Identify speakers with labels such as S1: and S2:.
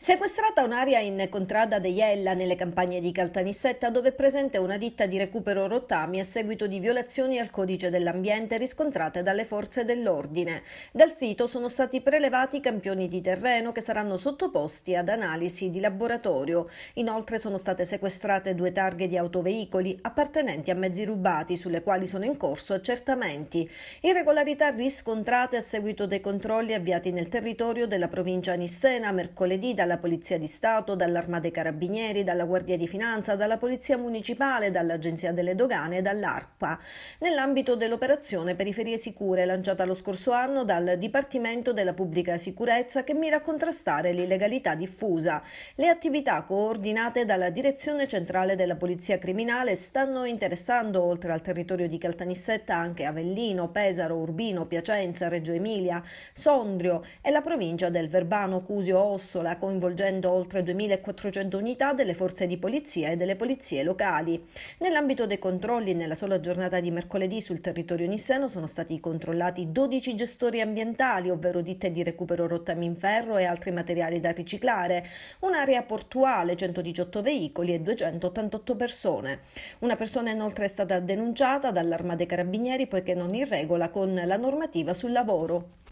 S1: Sequestrata un'area in contrada de Iella nelle campagne di Caltanissetta dove è presente una ditta di recupero rottami a seguito di violazioni al codice dell'ambiente riscontrate dalle forze dell'ordine. Dal sito sono stati prelevati campioni di terreno che saranno sottoposti ad analisi di laboratorio. Inoltre sono state sequestrate due targhe di autoveicoli appartenenti a mezzi rubati sulle quali sono in corso accertamenti. Irregolarità riscontrate a seguito dei controlli avviati nel territorio della provincia nissena mercoledì dalla dalla Polizia di Stato, dall'Armata dei Carabinieri, dalla Guardia di Finanza, dalla Polizia Municipale, dall'Agenzia delle Dogane e dall'ARPA, nell'ambito dell'operazione Periferie Sicure lanciata lo scorso anno dal Dipartimento della Pubblica Sicurezza che mira a contrastare l'illegalità diffusa. Le attività coordinate dalla Direzione Centrale della Polizia Criminale stanno interessando, oltre al territorio di Caltanissetta, anche Avellino, Pesaro, Urbino, Piacenza, Reggio Emilia, Sondrio e la provincia del Verbano, Cusio, Ossola, con coinvolgendo oltre 2.400 unità delle forze di polizia e delle polizie locali. Nell'ambito dei controlli, nella sola giornata di mercoledì sul territorio nisseno sono stati controllati 12 gestori ambientali, ovvero ditte di recupero rottami in ferro e altri materiali da riciclare, un'area portuale, 118 veicoli e 288 persone. Una persona inoltre è stata denunciata dall'Arma dei Carabinieri poiché non in regola con la normativa sul lavoro.